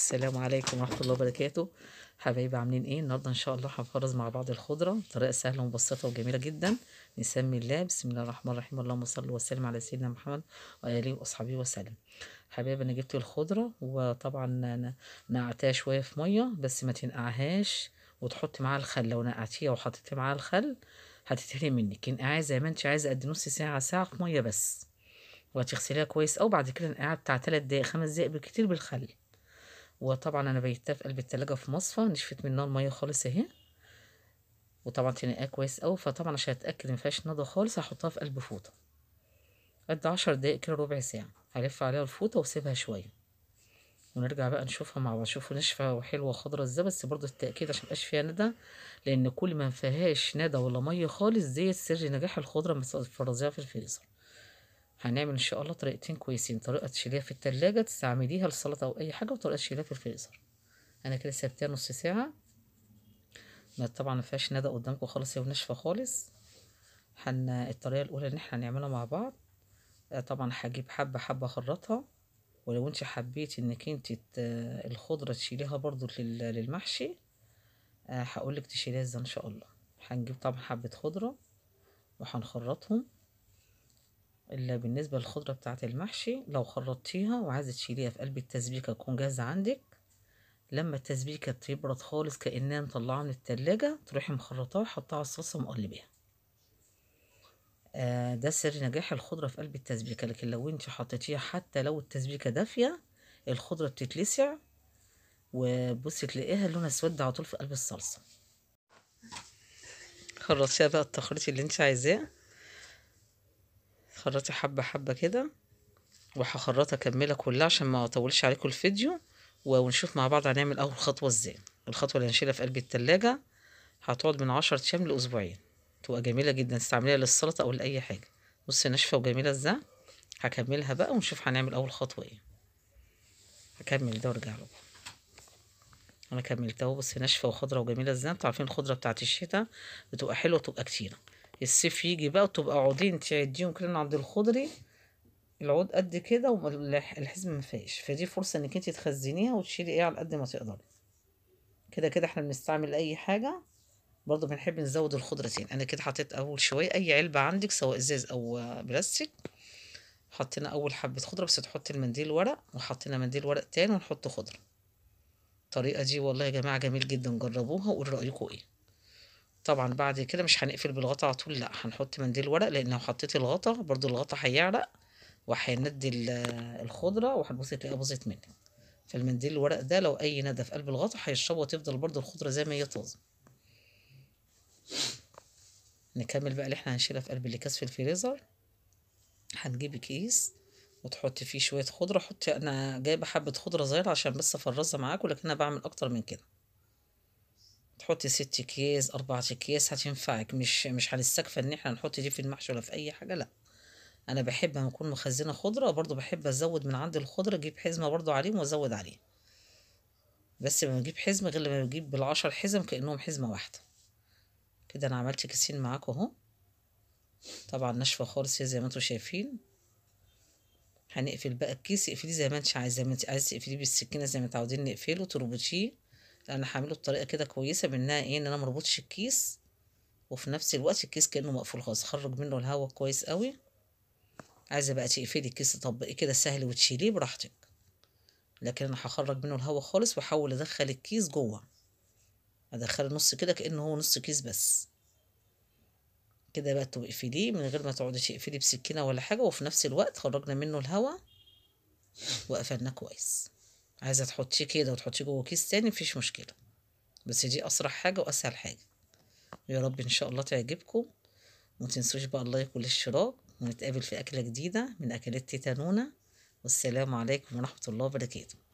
السلام عليكم ورحمة الله وبركاته حبايبي عاملين ايه النهاردة ان شاء الله هنفرز مع بعض الخضرة بطريقة سهلة ومبسطة وجميلة جدا نسمي الله بسم الله الرحمن الرحيم اللهم صل وسلم على سيدنا محمد وآله وأصحابه وسلم حبايبي انا جبت الخضرة وطبعا نقعتها شوية في مية بس ما تنقعهاش وتحط معاها الخل لو نقعتيها وحطيتي معاها الخل هتتهري منك انقعي زي ما انت عايزة قد نص ساعة ساعة في مية بس وهتغسليها كويس او بعد كده نقعها بتاع تلات دقايق خمس دقايق بالكتير بالخل وطبعا انا بيتها في قلب التلاجة في مصفى نشفت منها المية خالص اهي وطبعا تنقيها كويس اوي فطبعا عشان اتاكد مفيهاش نضا خالص هحطها في قلب فوطه قد عشر دقايق كده ربع ساعه هلف عليها الفوطه واسيبها شويه ونرجع بقى نشوفها مع بعض شوفوا ناشفه وحلوه خضرة ازاي بس برضه التاكيد عشان مبقاش فيها ندى لان كل ما فيهاش ندى ولا ميه خالص دي سر نجاح الخضره لما تفرزيها في الفريزر هنعمل ان شاء الله طريقتين كويسين طريقه تشيليها في التلاجة تستعمليها للسلطه او اي حاجه وطريقه تشيليها في الفريزر انا كده سبتها نص ساعه ما طبعا ما فيهاش ندى قدامكم خالص هي ناشفه خالص هن الطريقه الاولى ان احنا نعملها مع بعض آه، طبعا هجيب حبه حبه اخرطها ولو انت حبيتي انك انت الخضره تشيليها برضو للمحشي آه، هقولك تشيليها ازاي ان شاء الله هنجيب طبعا حبه خضره وهنخرطهم اللي بالنسبة للخضرة بتاعة المحشي لو خرطتيها وعايزة تشيليها في قلب التسبيكة تكون جاهزة عندك لما التسبيكة تبرد خالص كأنها مطلعة من التلاجة تروحي مخرطاها وحطها على الصلصة مقلبيها آه ده سر نجاح الخضرة في قلب التسبيكة لكن لو انت حطيتيها حتى لو التسبيكة دافية الخضرة بتتلسع وبصي تلاقيها لونها اسود على طول في قلب الصلصة خرطيها بقى التخريط اللي انت عايزاه خرطي حبة حبة كده وهخرطها كاملة كلها عشان ما اطولش عليكم الفيديو ونشوف مع بعض هنعمل اول خطوة ازاي الخطوة اللي هنشيلها في قلب التلاجة هتقعد من عشرة ايام لاسبوعين تبقى جميلة جدا استعمليها للسلطة او لاي حاجة بص ناشفة وجميلة ازاي هكملها بقى ونشوف هنعمل اول خطوة ايه هكمل ده وارجع لكم انا كملتها بص ناشفه وخضره وجميله ازاي انتوا عارفين الخضره بتاعت الشتاء بتبقى حلوه وتبقى كتيره الصيف يجي بقى وتبقى عودين تعديهم كلنا عند الخضري العود قد كده والحزم ما فيهاش فدي فرصه انك انت تخزنيها وتشيلي ايه على قد ما تقدري كده كده احنا بنستعمل اي حاجه برضو بنحب نزود الخضرتين انا كده حطيت اول شويه اي علبه عندك سواء ازاز او بلاستيك حطينا اول حبه خضره بس تحطي المنديل ورق وحطينا منديل ورق تاني ونحط خضره الطريقه دي والله يا جماعه جميل جدا جربوها وقولوا رايكم ايه طبعا بعد كده مش هنقفل بالغطا على طول لا هنحط منديل ورق لان لو حطيت الغطا برضو الغطا هيعرق وهيندي الخضره وهتبصي تلاقيها باظت منك فالمنديل الورق ده لو اي ندى في قلب الغطا هيشربه وتفضل برضو الخضره زي ما هي طازه نكمل بقى اللي احنا هنشيلها في قلب الاكياس في الفريزر هنجيب كيس وتحطي فيه شويه خضره حطي انا جايبه حبه خضره صغيره عشان بس افرزها معاكم لكن انا بعمل اكتر من كده تحطي ست كيس اربعة كيس هتنفعك مش مش هنستكفى ان احنا نحط دي في المحشي ولا في اي حاجه لا انا بحب اما اكون مخزنه خضره برضو بحب ازود من عند الخضره اجيب حزمه برضو عليهم وازود عليهم بس ما بجيب حزمه غير لما بجيب بالعشر حزم كانهم حزمه واحده كده انا عملت كيسين معاكم اهو طبعا ناشفه خالص زي ما انتوا شايفين هنقفل بقى الكيس اقفليه زي ما انت عايزه زي ما انت عايزه تقفليه بالسكينه زي ما متعودين نقفله تربطيه انا هعمله بطريقه كده كويسه منها ايه ان انا مربطش الكيس وفي نفس الوقت الكيس كانه مقفول خالص خرج منه الهواء كويس قوي عايزه بقى تقفلي الكيس تطبقيه كده سهل وتشيليه براحتك لكن انا هخرج منه الهواء خالص واحاول ادخل الكيس جوه ادخله نص كده كانه هو نص كيس بس كده بقى تقفليه من غير ما تقعدي تقفلي بسكينه ولا حاجه وفي نفس الوقت خرجنا منه الهواء وقفلناه كويس عايزه تحطيه كده وتحطيه جوه كيس تاني مفيش مشكله بس دي اسرع حاجه واسهل حاجه يا رب ان شاء الله تعجبكم متنسوش بقى اللايك والاشتراك ونتقابل في اكله جديده من اكلات تيتانونا والسلام عليكم ورحمه الله وبركاته